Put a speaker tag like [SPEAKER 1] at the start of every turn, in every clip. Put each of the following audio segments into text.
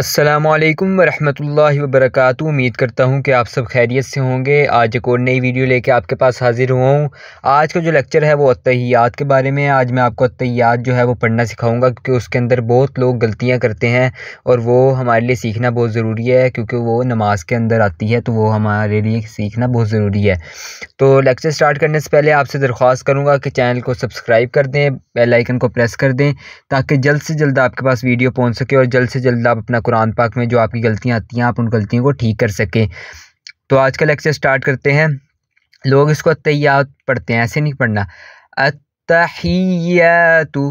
[SPEAKER 1] السلام علیکم ورحمۃ اللہ وبرکاتہ امید کرتا ہوں کہ آپ سب خیریت سے ہوں گے آج ایک اور نئی ویڈیو لے کے آپ کے پاس حاضر ہوا ہوں آج کا جو لیکچر ہے وہ اتحیات کے بارے میں آج میں آپ کو اتحیات جو ہے وہ پڑھنا سکھاؤں گا کیونکہ اس کے اندر بہت لوگ غلطیاں کرتے ہیں اور وہ ہمارے لیے سیکھنا بہت ضروری ہے کیونکہ وہ نماز کے اندر آتی ہے تو وہ ہمارے لیے سیکھنا بہت ضروری ہے تو لیکچر اسٹارٹ کرنے سے پہلے آپ سے درخواست کروں گا کہ چینل کو سبسکرائب کر دیں بیلائکن کو پریس کر دیں تاکہ جلد سے جلد آپ کے پاس ویڈیو پہنچ سکے اور جلد سے جلد آپ اپنا قرآن پاک میں جو آپ کی غلطیاں آتی ہیں آپ ان غلطیوں کو ٹھیک کر سکیں تو آج کا لیکچر سٹارٹ کرتے ہیں لوگ اس کو اتحیات پڑھتے ہیں ایسے نہیں پڑھنا اتحیاتو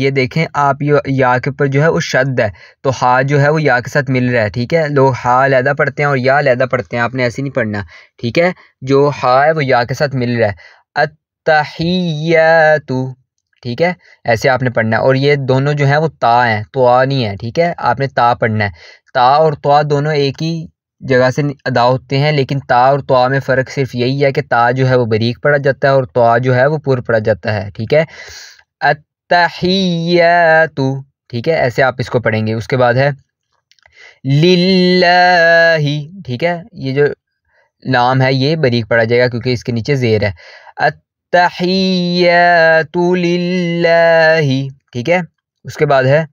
[SPEAKER 1] یہ دیکھیں آپ یا کے اوپر جو ہے وہ شد ہے تو ہا جو ہے وہ یا کے ساتھ مل رہا ہے ٹھیک ہے لوگ ہا علیحدہ پڑھتے ہیں اور یا علیحدہ پڑھتے ہیں آپ نے ایسے نہیں پڑھنا ٹھیک ہے جو ہا ہے وہ یا کے ساتھ مل رہا ہے اتحیاتو ٹھیک ہے ایسے آپ نے پڑھنا ہے اور یہ دونوں جو ہیں وہ تا ہیں تو آ نہیں ہے ٹھیک ہے آپ نے تا پڑھنا ہے تا اور تو دونوں ایک ہی جگہ سے ادا ہوتے ہیں لیکن تا اور تو میں فرق صرف یہی ہے کہ تا جو ہے وہ بریک پڑھا جاتا ہے اور تو جو ہے وہ پر پڑھا جاتا ہے ٹھیک ہے تو ٹھیک ہے ایسے آپ اس کو پڑھیں گے اس کے بعد ہے ٹھیک ہے یہ جو نام ہے یہ بریک پڑھا جائے گا کیونکہ اس کے نیچے زیر ہے التحیات للہ ٹھیک ہے اس کے بعد ہے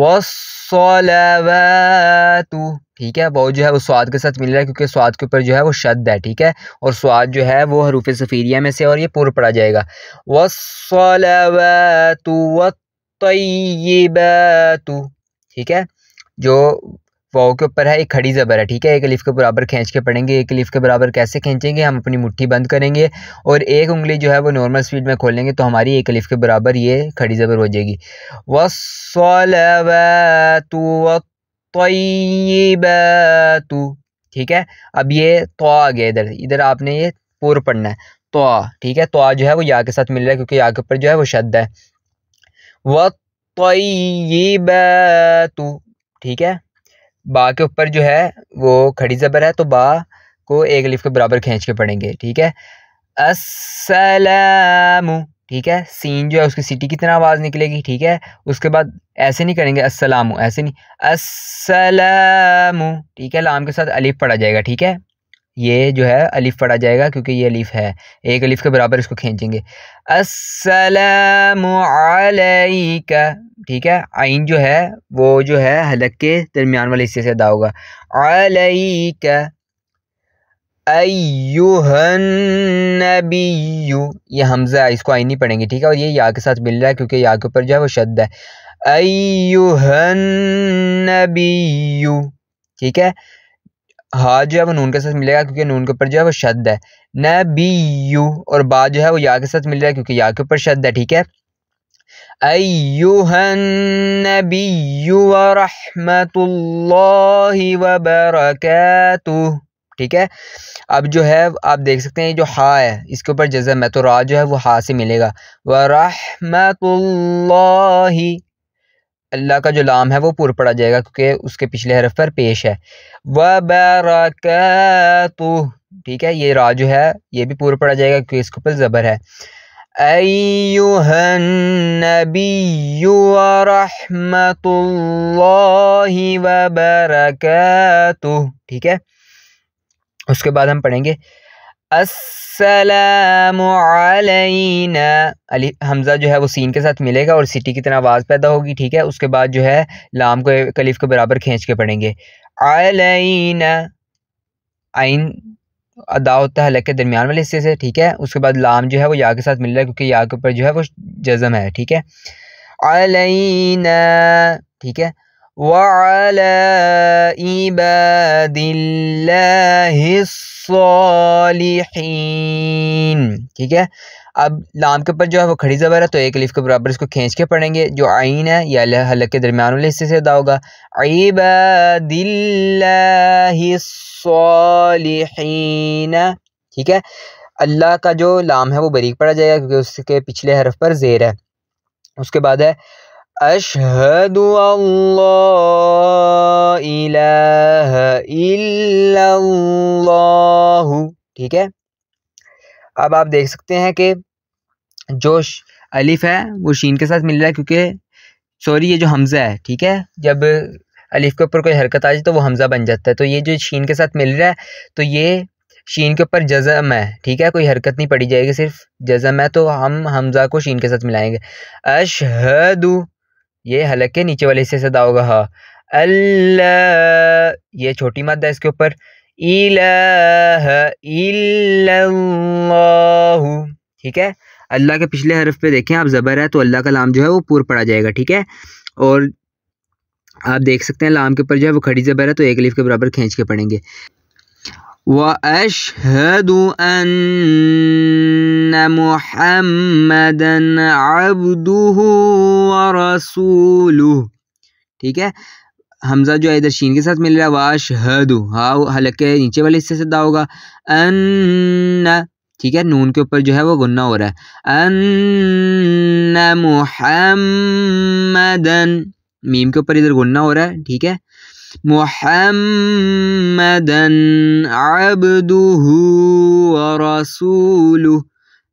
[SPEAKER 1] والصلاوات ٹھیک ہے وہ جو ہے وہ سواد کے ساتھ مل رہا ہے کیونکہ سواد کے اوپر جو ہے وہ شد ہے ٹھیک ہے اور سواد جو ہے وہ حروف سفیریہ میں سے اور یہ پور پڑا جائے گا والصلاوات والطیبات ٹھیک ہے جو واؤ کے اوپر ہے ایک کھڑی زبر ہے ٹھیک ہے ایک الف کے برابر کھینچ کے پڑھیں گے ایک الف کے برابر کیسے کھینچیں گے ہم اپنی مٹھی بند کریں گے اور ایک انگلی جو ہے وہ نارمل سپیڈ میں کھولیں گے تو ہماری ایک الف کے برابر یہ کھڑی زبر ہو جائے گی ٹھیک ہے اب یہ تو گیا ادھر ادھر آپ نے یہ پور پڑھنا ہے تو ٹھیک ہے تو جو ہے وہ یا کے ساتھ مل رہا ہے کیونکہ یا کے اوپر جو ہے وہ شد ہے ٹھیک ہے با کے اوپر جو ہے وہ کھڑی زبر ہے تو با کو ایک الف کے برابر کھینچ کے پڑھیں گے ٹھیک ہے السلام ٹھیک ہے سین جو ہے اس کی سٹی کتنا آواز نکلے گی ٹھیک ہے اس کے بعد ایسے نہیں کریں گے السلام ایسے نہیں السلام ٹھیک ہے لام کے ساتھ الف پڑھا جائے گا ٹھیک ہے یہ جو ہے الف پڑھا جائے گا کیونکہ یہ الف ہے ایک الف کے برابر اس کو کھینچیں گے السلام علیکہ ٹھیک ہے آئین جو ہے وہ جو ہے حلق کے درمیان والے حصے سے ادا ہوگا علیکہ ایوہ یو یہ حمزہ اس کو آئین نہیں پڑھیں گے ٹھیک ہے اور یہ یا کے ساتھ مل رہا ہے کیونکہ یا کے اوپر جو ہے وہ شد ہے ایوہ ہن ٹھیک ہے ہا جو ہے وہ نون کے ساتھ ملے گا کیونکہ نون کے اوپر جو ہے وہ شد ہے نہ بی یو اور با جو ہے وہ یا کے کے ساتھ کیونکہ یا اوپر شد ہے ٹھیک ہے ورحمت اللہ وبرکاتہ ٹھیک ہے اب جو ہے آپ دیکھ سکتے ہیں جو ہا ہے اس کے اوپر جزم ہے تو را جو ہے وہ ہا سے ملے گا ورحمت اللہ اللہ کا جو لام ہے وہ پور پڑا جائے گا کیونکہ اس کے پچھلے حرف پر پیش ہے وَبَرَكَاتُ ٹھیک ہے یہ را جو ہے یہ بھی پور پڑا جائے گا کیونکہ اس کے اوپر زبر ہے ورحمت اللہ برکت ٹھیک ہے اس کے بعد ہم پڑھیں گے السلام علینا علی حمزہ جو ہے وہ سین کے ساتھ ملے گا اور سٹی کی طرح آواز پیدا ہوگی ٹھیک ہے اس کے بعد جو ہے لام کو کلیف کے برابر کھینچ کے پڑھیں گے علینا آئین ادا ہوتا ہے کے درمیان والے حصے سے ٹھیک ہے اس کے بعد لام جو ہے وہ یا کے ساتھ مل رہا ہے کیونکہ یا کے اوپر جو ہے وہ جزم ہے ٹھیک ہے علینا ٹھیک ہے ٹھیک ہے اب لام کے اوپر جو ہے وہ کھڑی زبر ہے تو ایک لف کے برابر اس کو کھینچ کے پڑھیں گے جو عین ہے یا اللہ حلق کے درمیان والے حصے سے ادا ہوگا عباد اللہ الصالحین ٹھیک ہے اللہ کا جو لام ہے وہ بریک پڑا جائے گا کیونکہ اس کے پچھلے حرف پر زیر ہے اس کے بعد ہے اللہ الہ الا اللہ ٹھیک ہے اب آپ دیکھ سکتے ہیں کہ جو الف ہے وہ شین کے ساتھ مل رہا ہے کیونکہ سوری یہ جو حمزہ ہے ٹھیک ہے جب الف کے اوپر کوئی حرکت آ جائے تو وہ حمزہ بن جاتا ہے تو یہ جو شین کے ساتھ مل رہا ہے تو یہ شین کے اوپر جزم ہے ٹھیک ہے کوئی حرکت نہیں پڑی جائے گی صرف جزم ہے تو ہم حمزہ کو شین کے ساتھ ملائیں گے اشہدو یہ حلق کے نیچے والے حصے سے دا ہوگا ہاں۔ اللہ یہ چھوٹی مادہ ہے اس کے اوپر الہ اللہ ٹھیک ہے اللہ کے پچھلے حرف پہ دیکھیں آپ زبر ہے تو اللہ کا لام جو ہے وہ پور پڑا جائے گا ٹھیک ہے اور آپ دیکھ سکتے ہیں لام کے اوپر جو ہے وہ کھڑی زبر ہے تو ایک لیف کے برابر کھینچ کے پڑیں گے محمدا عبده ورسوله ٹھیک ہے حمزہ جو ہے ادھر شین کے ساتھ مل رہا ہے واش ہدو ہاں ہلکے نیچے والے حصے سے دا ہوگا ان ٹھیک ہے نون کے اوپر جو ہے وہ گننا ہو رہا ہے ان محمدن میم کے اوپر ادھر گننا ہو رہا ہے ٹھیک ہے ورسوله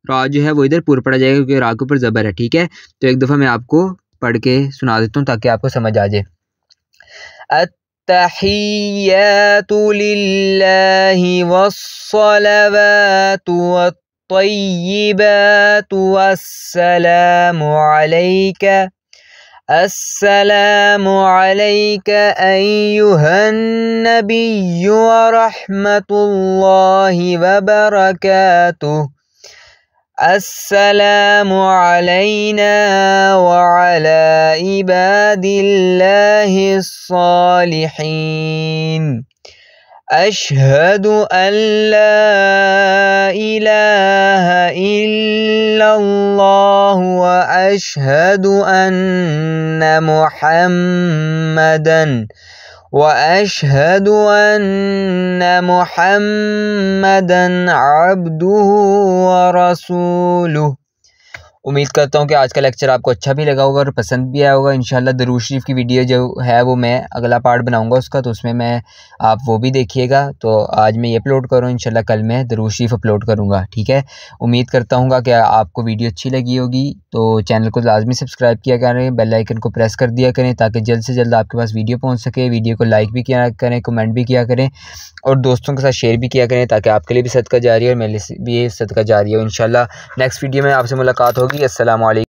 [SPEAKER 1] را جو ہے وہ ادھر پور پڑا جائے گا کیونکہ را کے اوپر زبر ہے ٹھیک ہے تو ایک دفعہ میں آپ کو پڑھ کے سنا دیتا ہوں تاکہ آپ کو سمجھ آ جائے علیکہ السلام عليك أيها النبي ورحمة الله وبركاته السلام علينا وعلى عباد الله الصالحين أشهد أن لا إله إلا الله وأشهد أن محمدا وأشهد أن محمدا عبده ورسوله امید کرتا ہوں کہ آج کا لیکچر آپ کو اچھا بھی لگا ہوگا اور پسند بھی آیا ہوگا انشاءاللہ درود شریف کی ویڈیو جو ہے وہ میں اگلا پارٹ بناؤں گا اس کا تو اس میں میں آپ وہ بھی دیکھیے گا تو آج میں یہ اپلوڈ کروں انشاءاللہ کل میں درود شریف اپلوڈ کروں گا ٹھیک ہے امید کرتا ہوں گا کہ آپ کو ویڈیو اچھی لگی ہوگی تو چینل کو لازمی سبسکرائب کیا کریں بیل آئیکن کو پریس کر دیا کریں تاکہ جلد سے جلد آپ کے پاس ویڈیو پہنچ سکے ویڈیو کو لائک بھی کیا کریں کمنٹ بھی کیا کریں اور دوستوں کے ساتھ شیئر بھی کیا کریں تاکہ آپ کے لیے بھی صدقہ جاری ہے اور میرے لیے بھی صدقہ جاری ہے انشاءاللہ نیکس نیکسٹ ویڈیو میں آپ سے ملاقات ہوگی جی السلام علیکم